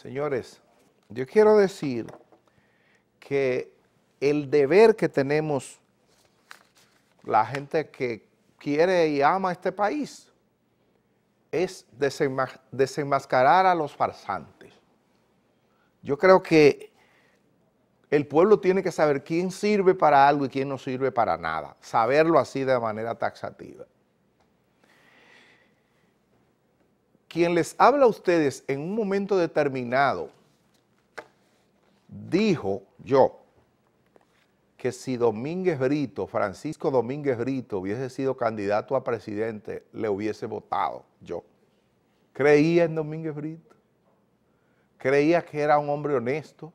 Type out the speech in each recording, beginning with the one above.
Señores, yo quiero decir que el deber que tenemos la gente que quiere y ama este país es desenmascarar a los farsantes. Yo creo que el pueblo tiene que saber quién sirve para algo y quién no sirve para nada. Saberlo así de manera taxativa. quien les habla a ustedes en un momento determinado, dijo yo que si Domínguez Brito, Francisco Domínguez Brito, hubiese sido candidato a presidente, le hubiese votado yo. Creía en Domínguez Brito. Creía que era un hombre honesto.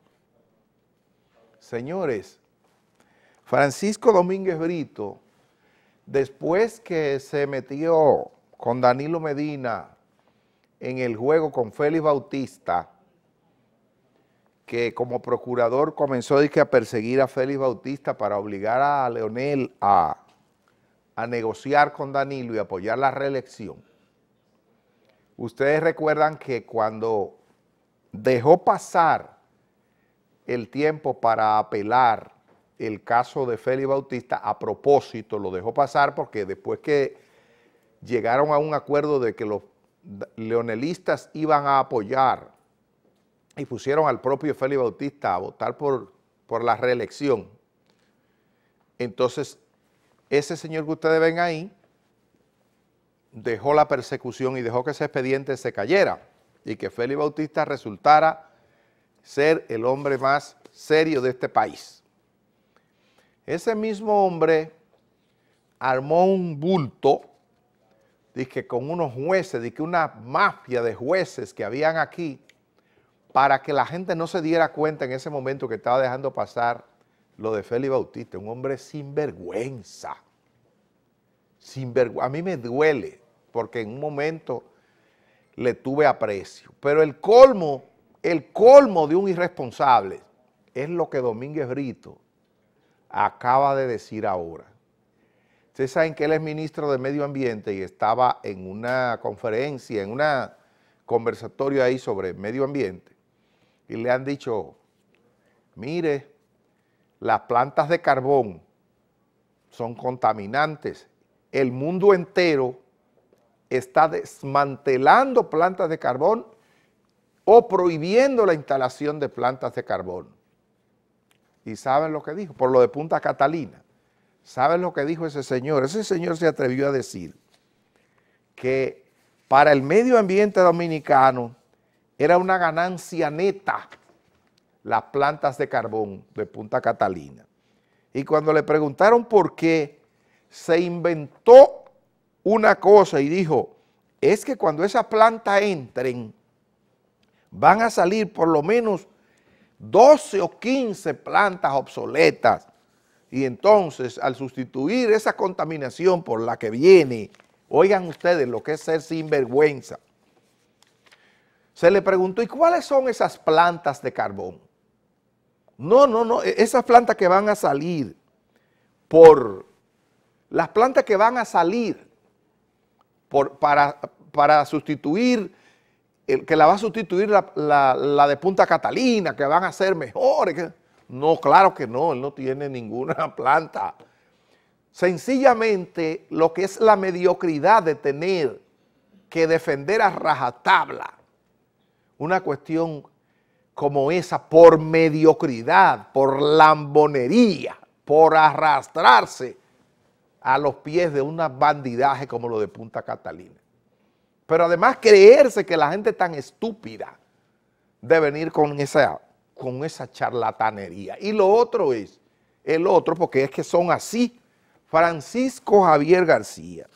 Señores, Francisco Domínguez Brito, después que se metió con Danilo Medina en el juego con Félix Bautista, que como procurador comenzó a perseguir a Félix Bautista para obligar a Leonel a, a negociar con Danilo y apoyar la reelección. Ustedes recuerdan que cuando dejó pasar el tiempo para apelar el caso de Félix Bautista, a propósito lo dejó pasar porque después que llegaron a un acuerdo de que los leonelistas iban a apoyar y pusieron al propio Félix Bautista a votar por, por la reelección, entonces ese señor que ustedes ven ahí dejó la persecución y dejó que ese expediente se cayera y que Félix Bautista resultara ser el hombre más serio de este país. Ese mismo hombre armó un bulto dije, con unos jueces, que una mafia de jueces que habían aquí, para que la gente no se diera cuenta en ese momento que estaba dejando pasar lo de Félix Bautista, un hombre sin vergüenza. Sin a mí me duele, porque en un momento le tuve aprecio. Pero el colmo, el colmo de un irresponsable es lo que Domínguez Brito acaba de decir ahora. Ustedes saben que él es ministro de Medio Ambiente y estaba en una conferencia, en un conversatorio ahí sobre medio ambiente. Y le han dicho, mire, las plantas de carbón son contaminantes. El mundo entero está desmantelando plantas de carbón o prohibiendo la instalación de plantas de carbón. ¿Y saben lo que dijo? Por lo de Punta Catalina. ¿Sabes lo que dijo ese señor? Ese señor se atrevió a decir que para el medio ambiente dominicano era una ganancia neta las plantas de carbón de Punta Catalina. Y cuando le preguntaron por qué, se inventó una cosa y dijo, es que cuando esas plantas entren, van a salir por lo menos 12 o 15 plantas obsoletas y entonces, al sustituir esa contaminación por la que viene, oigan ustedes lo que es ser sinvergüenza. Se le preguntó, ¿y cuáles son esas plantas de carbón? No, no, no, e-, esas plantas que van a salir por, las plantas que van a salir por, para, para sustituir, que la va a sustituir la, de Punta Catalina, que van a ser mejores, no, claro que no, él no tiene ninguna planta. Sencillamente lo que es la mediocridad de tener que defender a rajatabla una cuestión como esa por mediocridad, por lambonería, por arrastrarse a los pies de un bandidaje como lo de Punta Catalina. Pero además creerse que la gente tan estúpida de venir con esa con esa charlatanería. Y lo otro es, el otro, porque es que son así, Francisco Javier García.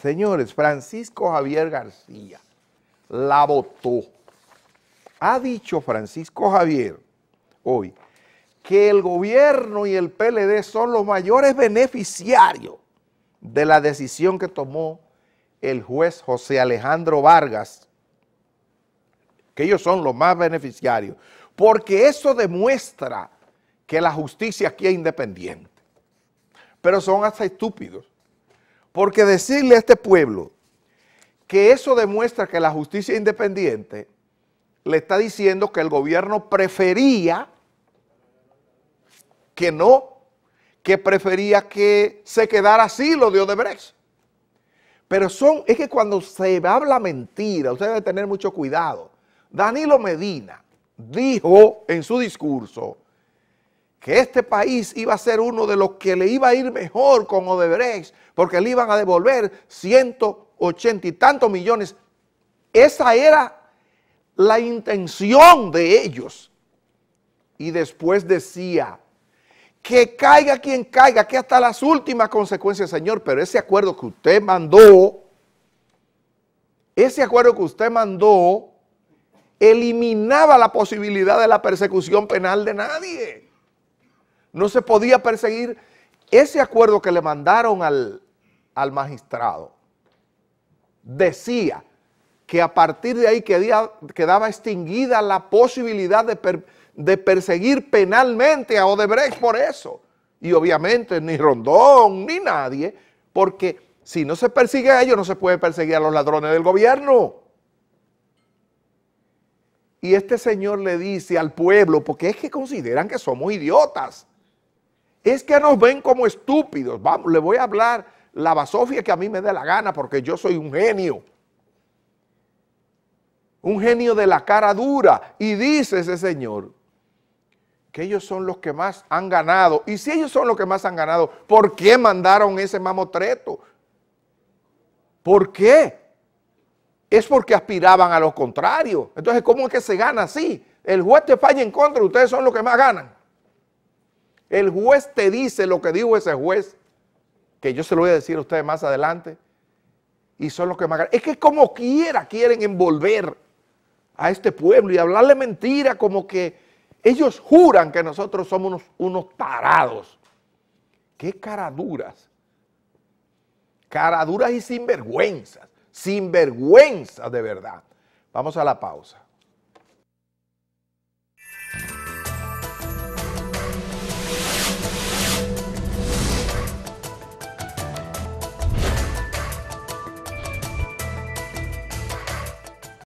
Señores, Francisco Javier García la votó. Ha dicho Francisco Javier hoy que el gobierno y el PLD son los mayores beneficiarios de la decisión que tomó el juez José Alejandro Vargas que ellos son los más beneficiarios, porque eso demuestra que la justicia aquí es independiente. Pero son hasta estúpidos, porque decirle a este pueblo que eso demuestra que la justicia es independiente, le está diciendo que el gobierno prefería que no, que prefería que se quedara así lo de Odebrecht. Pero son, es que cuando se habla mentira, usted debe tener mucho cuidado. Danilo Medina dijo en su discurso que este país iba a ser uno de los que le iba a ir mejor con Odebrecht porque le iban a devolver 180 y tantos millones. Esa era la intención de ellos. Y después decía, que caiga quien caiga, que hasta las últimas consecuencias, señor, pero ese acuerdo que usted mandó, ese acuerdo que usted mandó, eliminaba la posibilidad de la persecución penal de nadie. No se podía perseguir ese acuerdo que le mandaron al, magistrado. Decía que a partir de ahí quedaba extinguida la posibilidad de, de perseguir penalmente a Odebrecht por eso. Y obviamente ni Rondón ni nadie, porque si no se persigue a ellos, no se puede perseguir a los ladrones del gobierno. Y este señor le dice al pueblo, porque es que consideran que somos idiotas. Es que nos ven como estúpidos. Vamos, le voy a hablar la basofia que a mí me dé la gana porque yo soy un genio. Un genio de la cara dura. Y dice ese señor que ellos son los que más han ganado. Y si ellos son los que más han ganado, ¿por qué mandaron ese mamotreto? ¿Por qué? es porque aspiraban a lo contrario. Entonces, ¿cómo es que se gana así? El juez te falla en contra, ustedes son los que más ganan. El juez te dice lo que dijo ese juez, que yo se lo voy a decir a ustedes más adelante, y son los que más ganan. Es que como quiera quieren envolver a este pueblo y hablarle mentira como que ellos juran que nosotros somos unos, unos tarados. Qué caraduras. Caraduras y sinvergüenzas sinvergüenza de verdad. Vamos a la pausa.